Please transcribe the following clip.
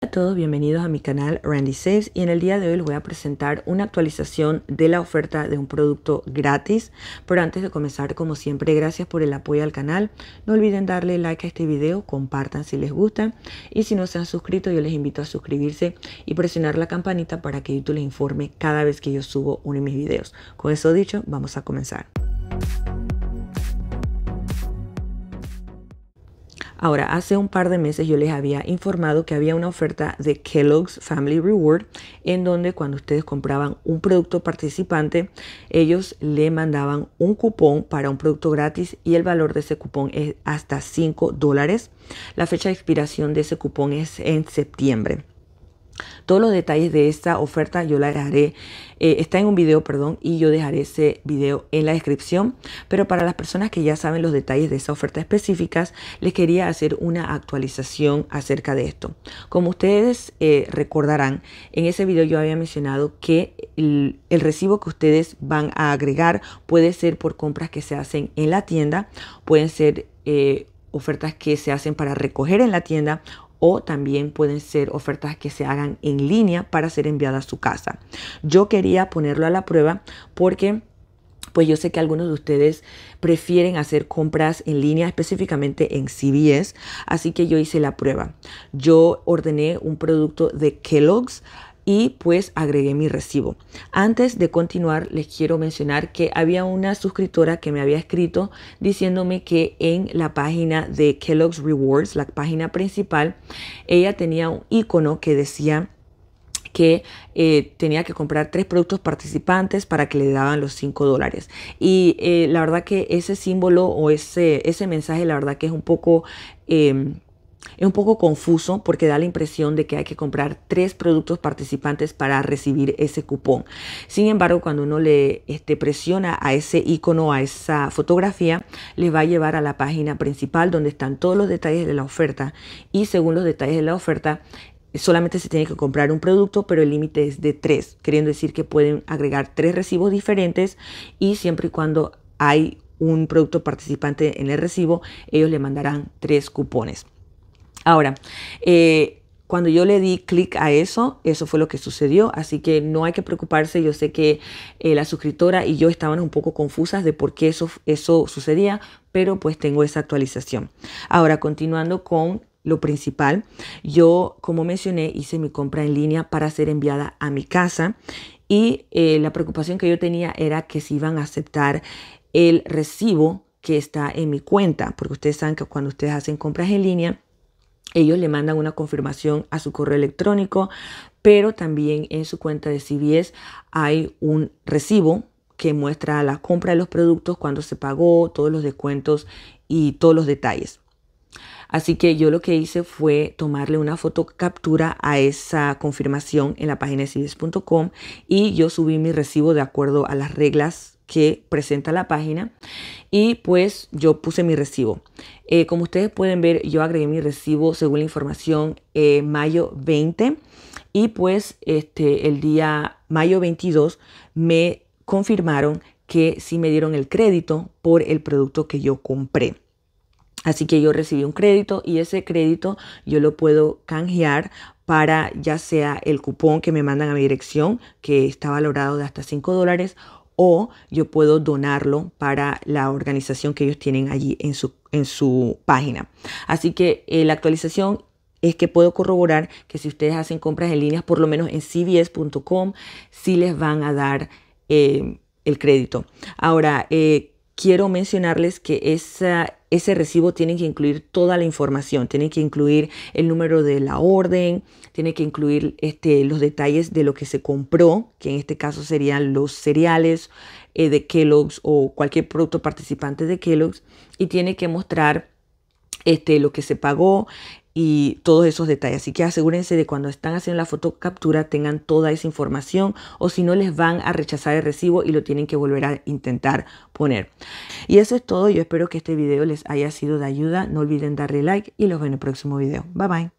a todos, bienvenidos a mi canal Randy Saves y en el día de hoy les voy a presentar una actualización de la oferta de un producto gratis. Pero antes de comenzar, como siempre, gracias por el apoyo al canal. No olviden darle like a este video, compartan si les gusta y si no se han suscrito yo les invito a suscribirse y presionar la campanita para que YouTube les informe cada vez que yo subo uno de mis videos. Con eso dicho, vamos a comenzar. Ahora, hace un par de meses yo les había informado que había una oferta de Kellogg's Family Reward en donde cuando ustedes compraban un producto participante, ellos le mandaban un cupón para un producto gratis y el valor de ese cupón es hasta 5 dólares. La fecha de expiración de ese cupón es en septiembre. Todos los detalles de esta oferta yo la dejaré, eh, está en un video, perdón, y yo dejaré ese video en la descripción. Pero para las personas que ya saben los detalles de esa oferta específicas, les quería hacer una actualización acerca de esto. Como ustedes eh, recordarán, en ese video yo había mencionado que el, recibo que ustedes van a agregar puede ser por compras que se hacen en la tienda, pueden ser... Eh, ofertas que se hacen para recoger en la tienda o también pueden ser ofertas que se hagan en línea para ser enviadas a su casa. Yo quería ponerlo a la prueba porque pues yo sé que algunos de ustedes prefieren hacer compras en línea, específicamente en CVS, así que yo hice la prueba. Yo ordené un producto de Kellogg's y pues agregué mi recibo. Antes de continuar les quiero mencionar que había una suscriptora que me había escrito diciéndome que en la página de Kellogg's Rewards, la página principal, ella tenía un icono que decía que eh, tenía que comprar tres productos participantes para que le daban los cinco dólares. Y eh, la verdad que ese símbolo o ese, ese mensaje, la verdad que es un poco... Em, es un poco confuso porque da la impresión de que hay que comprar tres productos participantes para recibir ese cupón. Sin embargo, cuando uno le este, presiona a ese icono, a esa fotografía, le va a llevar a la página principal donde están todos los detalles de la oferta. Y según los detalles de la oferta, solamente se tiene que comprar un producto, pero el límite es de tres, queriendo decir que pueden agregar tres recibos diferentes y siempre y cuando hay un producto participante en el recibo, ellos le mandarán tres cupones. Ahora, eh, cuando yo le di clic a eso, eso fue lo que sucedió, así que no hay que preocuparse, yo sé que eh, la suscriptora y yo estábamos un poco confusas de por qué eso, eso sucedía, pero pues tengo esa actualización. Ahora, continuando con lo principal, yo, como mencioné, hice mi compra en línea para ser enviada a mi casa y eh, la preocupación que yo tenía era que si iban a aceptar el recibo que está en mi cuenta, porque ustedes saben que cuando ustedes hacen compras en línea, ellos le mandan una confirmación a su correo electrónico, pero también en su cuenta de CBS hay un recibo que muestra la compra de los productos, cuándo se pagó, todos los descuentos y todos los detalles. Así que yo lo que hice fue tomarle una fotocaptura a esa confirmación en la página de CBS.com y yo subí mi recibo de acuerdo a las reglas que presenta la página y pues yo puse mi recibo. Eh, como ustedes pueden ver, yo agregué mi recibo según la información eh, mayo 20 y pues este, el día mayo 22 me confirmaron que sí me dieron el crédito por el producto que yo compré. Así que yo recibí un crédito y ese crédito yo lo puedo canjear para ya sea el cupón que me mandan a mi dirección, que está valorado de hasta 5 dólares, o yo puedo donarlo para la organización que ellos tienen allí en su, en su página. Así que eh, la actualización es que puedo corroborar que si ustedes hacen compras en línea, por lo menos en cbs.com, sí les van a dar eh, el crédito. Ahora, eh, quiero mencionarles que esa, ese recibo tiene que incluir toda la información, tiene que incluir el número de la orden, tiene que incluir este, los detalles de lo que se compró, que en este caso serían los cereales eh, de Kellogg's o cualquier producto participante de Kellogg's, y tiene que mostrar este, lo que se pagó y todos esos detalles. Así que asegúrense de cuando están haciendo la foto captura tengan toda esa información o si no les van a rechazar el recibo y lo tienen que volver a intentar poner. Y eso es todo. Yo espero que este video les haya sido de ayuda. No olviden darle like y los veo en el próximo video. Bye bye.